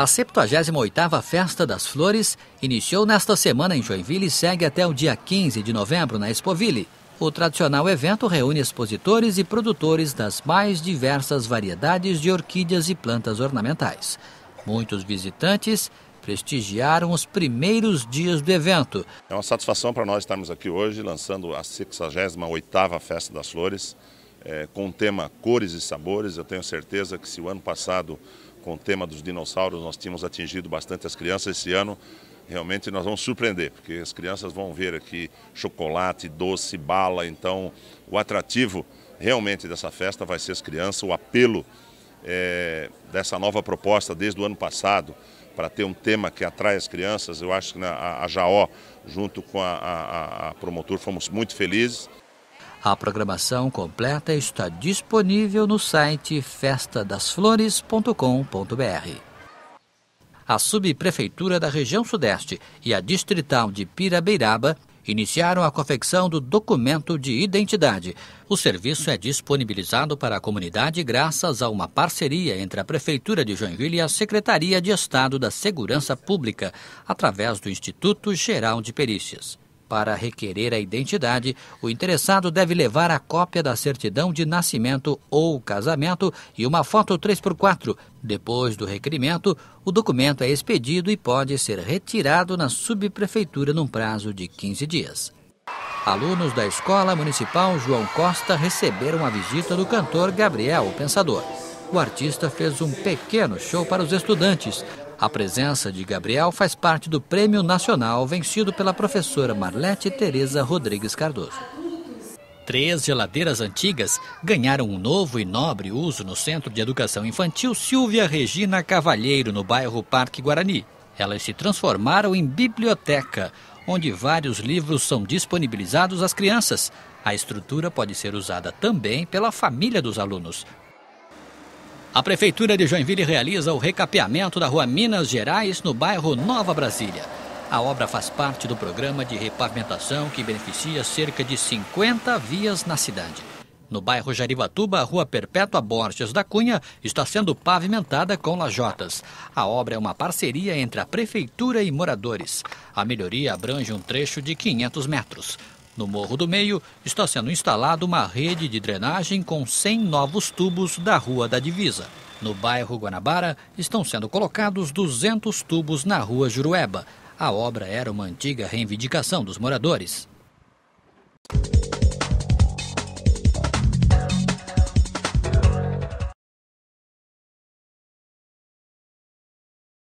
A 78ª Festa das Flores iniciou nesta semana em Joinville e segue até o dia 15 de novembro na Expoville. O tradicional evento reúne expositores e produtores das mais diversas variedades de orquídeas e plantas ornamentais. Muitos visitantes prestigiaram os primeiros dias do evento. É uma satisfação para nós estarmos aqui hoje lançando a 68ª Festa das Flores, é, com o tema Cores e Sabores. Eu tenho certeza que se o ano passado com o tema dos dinossauros, nós tínhamos atingido bastante as crianças. Esse ano, realmente, nós vamos surpreender, porque as crianças vão ver aqui chocolate, doce, bala. Então, o atrativo realmente dessa festa vai ser as crianças, o apelo é, dessa nova proposta desde o ano passado para ter um tema que atrai as crianças. Eu acho que né, a, a Jaó, junto com a, a, a Promotor, fomos muito felizes. A programação completa está disponível no site festadasflores.com.br. A subprefeitura da região sudeste e a distrital de Pirabeiraba iniciaram a confecção do documento de identidade. O serviço é disponibilizado para a comunidade graças a uma parceria entre a Prefeitura de Joinville e a Secretaria de Estado da Segurança Pública, através do Instituto Geral de Perícias. Para requerer a identidade, o interessado deve levar a cópia da certidão de nascimento ou casamento e uma foto 3x4. Depois do requerimento, o documento é expedido e pode ser retirado na subprefeitura num prazo de 15 dias. Alunos da Escola Municipal João Costa receberam a visita do cantor Gabriel Pensador. O artista fez um pequeno show para os estudantes, a presença de Gabriel faz parte do Prêmio Nacional vencido pela professora Marlete Teresa Rodrigues Cardoso. Três geladeiras antigas ganharam um novo e nobre uso no Centro de Educação Infantil Silvia Regina Cavalheiro, no bairro Parque Guarani. Elas se transformaram em biblioteca, onde vários livros são disponibilizados às crianças. A estrutura pode ser usada também pela família dos alunos, a Prefeitura de Joinville realiza o recapeamento da rua Minas Gerais, no bairro Nova Brasília. A obra faz parte do programa de repavimentação que beneficia cerca de 50 vias na cidade. No bairro Jarivatuba, a rua Perpétua Borges da Cunha está sendo pavimentada com lajotas. A obra é uma parceria entre a Prefeitura e moradores. A melhoria abrange um trecho de 500 metros. No Morro do Meio, está sendo instalada uma rede de drenagem com 100 novos tubos da Rua da Divisa. No bairro Guanabara, estão sendo colocados 200 tubos na Rua Jurueba. A obra era uma antiga reivindicação dos moradores.